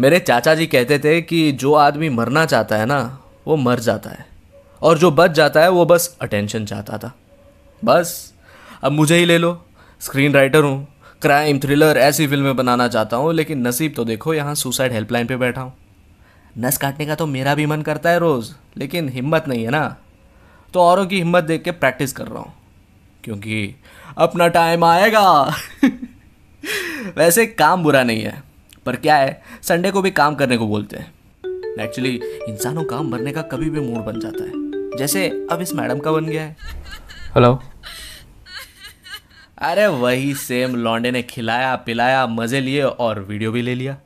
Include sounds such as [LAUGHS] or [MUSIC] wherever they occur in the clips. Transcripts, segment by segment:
मेरे चाचा जी कहते थे कि जो आदमी मरना चाहता है ना वो मर जाता है और जो बच जाता है वो बस अटेंशन चाहता था बस अब मुझे ही ले लो स्क्रीन राइटर हूँ क्राइम थ्रिलर ऐसी फिल्में बनाना चाहता हूँ लेकिन नसीब तो देखो यहाँ सुसाइड हेल्पलाइन पे बैठा हूँ नस काटने का तो मेरा भी मन करता है रोज़ लेकिन हिम्मत नहीं है ना तो औरों की हिम्मत देख के प्रैक्टिस कर रहा हूँ क्योंकि अपना टाइम आएगा [LAUGHS] वैसे काम बुरा नहीं है पर क्या है संडे को भी काम करने को बोलते हैं एक्चुअली इंसानों काम भरने का कभी भी मूड बन जाता है जैसे अब इस मैडम का बन गया है हेलो अरे वही सेम लॉन्डे ने खिलाया पिलाया मज़े लिए और वीडियो भी ले लिया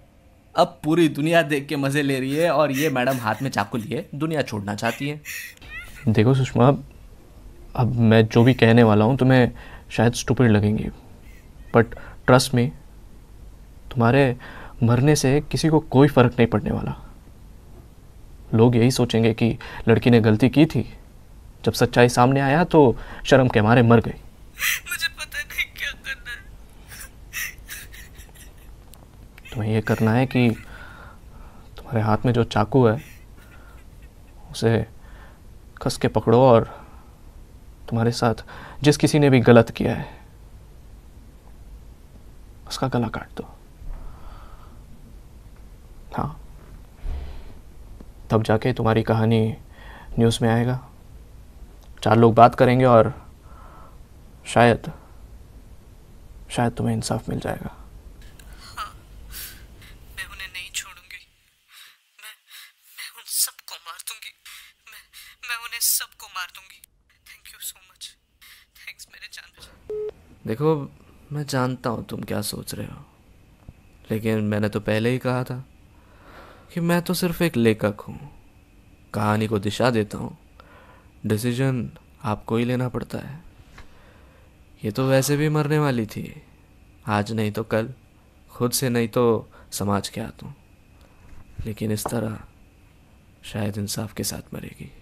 अब पूरी दुनिया देख के मज़े ले रही है और ये मैडम हाथ में चाकू लिए दुनिया छोड़ना चाहती है देखो सुषमा अब मैं जो भी कहने वाला हूँ तुम्हें शायद स्टूपिड लगेंगी बट ट्रस्ट में तुम्हारे मरने से किसी को कोई फ़र्क नहीं पड़ने वाला लोग यही सोचेंगे कि लड़की ने गलती की थी जब सच्चाई सामने आया तो शर्म के मारे मर गई मुझे पता नहीं क्या करना है तुम्हें यह करना है कि तुम्हारे हाथ में जो चाकू है उसे कस के पकड़ो और तुम्हारे साथ जिस किसी ने भी गलत किया है उसका गला काट दो तब जाके तुम्हारी कहानी न्यूज़ में आएगा चार लोग बात करेंगे और शायद शायद तुम्हें इंसाफ मिल जाएगा हाँ, देखो मैं जानता हूँ तुम क्या सोच रहे हो लेकिन मैंने तो पहले ही कहा था कि मैं तो सिर्फ एक लेखक हूँ कहानी को दिशा देता हूँ डिसीजन आपको ही लेना पड़ता है ये तो वैसे भी मरने वाली थी आज नहीं तो कल खुद से नहीं तो समाज के हाथों लेकिन इस तरह शायद इंसाफ के साथ मरेगी